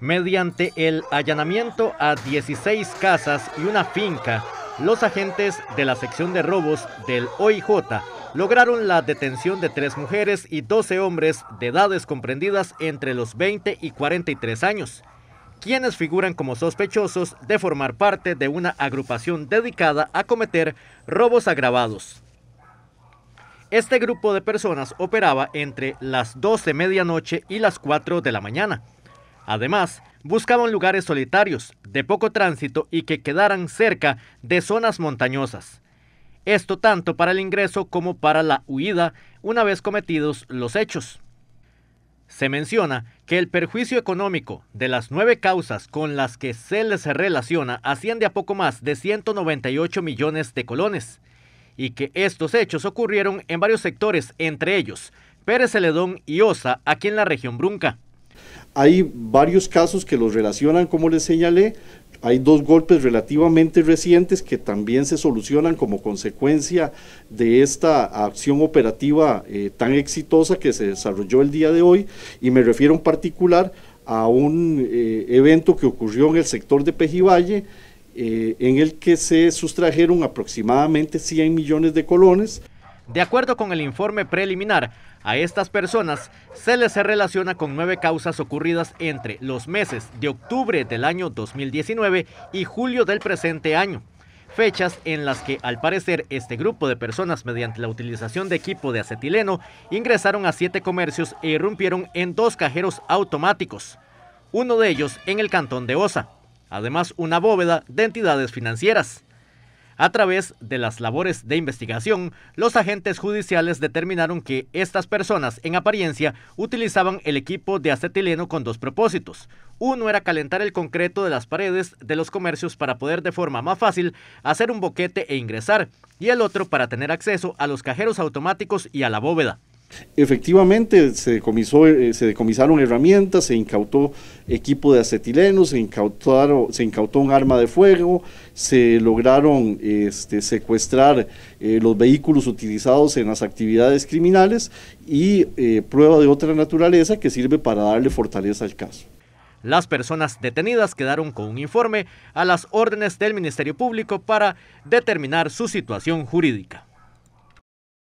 Mediante el allanamiento a 16 casas y una finca, los agentes de la sección de robos del OIJ lograron la detención de tres mujeres y 12 hombres de edades comprendidas entre los 20 y 43 años, quienes figuran como sospechosos de formar parte de una agrupación dedicada a cometer robos agravados. Este grupo de personas operaba entre las 12 de medianoche y las 4 de la mañana, Además, buscaban lugares solitarios, de poco tránsito y que quedaran cerca de zonas montañosas. Esto tanto para el ingreso como para la huida una vez cometidos los hechos. Se menciona que el perjuicio económico de las nueve causas con las que se les relaciona asciende a poco más de 198 millones de colones y que estos hechos ocurrieron en varios sectores, entre ellos Pérez Celedón y Osa, aquí en la región Brunca. Hay varios casos que los relacionan, como les señalé. Hay dos golpes relativamente recientes que también se solucionan como consecuencia de esta acción operativa eh, tan exitosa que se desarrolló el día de hoy. Y me refiero en particular a un eh, evento que ocurrió en el sector de Pejivalle, eh, en el que se sustrajeron aproximadamente 100 millones de colones. De acuerdo con el informe preliminar, a estas personas se les relaciona con nueve causas ocurridas entre los meses de octubre del año 2019 y julio del presente año, fechas en las que al parecer este grupo de personas mediante la utilización de equipo de acetileno ingresaron a siete comercios e irrumpieron en dos cajeros automáticos, uno de ellos en el cantón de Osa, además una bóveda de entidades financieras. A través de las labores de investigación, los agentes judiciales determinaron que estas personas, en apariencia, utilizaban el equipo de acetileno con dos propósitos. Uno era calentar el concreto de las paredes de los comercios para poder de forma más fácil hacer un boquete e ingresar, y el otro para tener acceso a los cajeros automáticos y a la bóveda. Efectivamente, se, eh, se decomisaron herramientas, se incautó equipo de acetileno, se, se incautó un arma de fuego, se lograron este, secuestrar eh, los vehículos utilizados en las actividades criminales y eh, prueba de otra naturaleza que sirve para darle fortaleza al caso. Las personas detenidas quedaron con un informe a las órdenes del Ministerio Público para determinar su situación jurídica.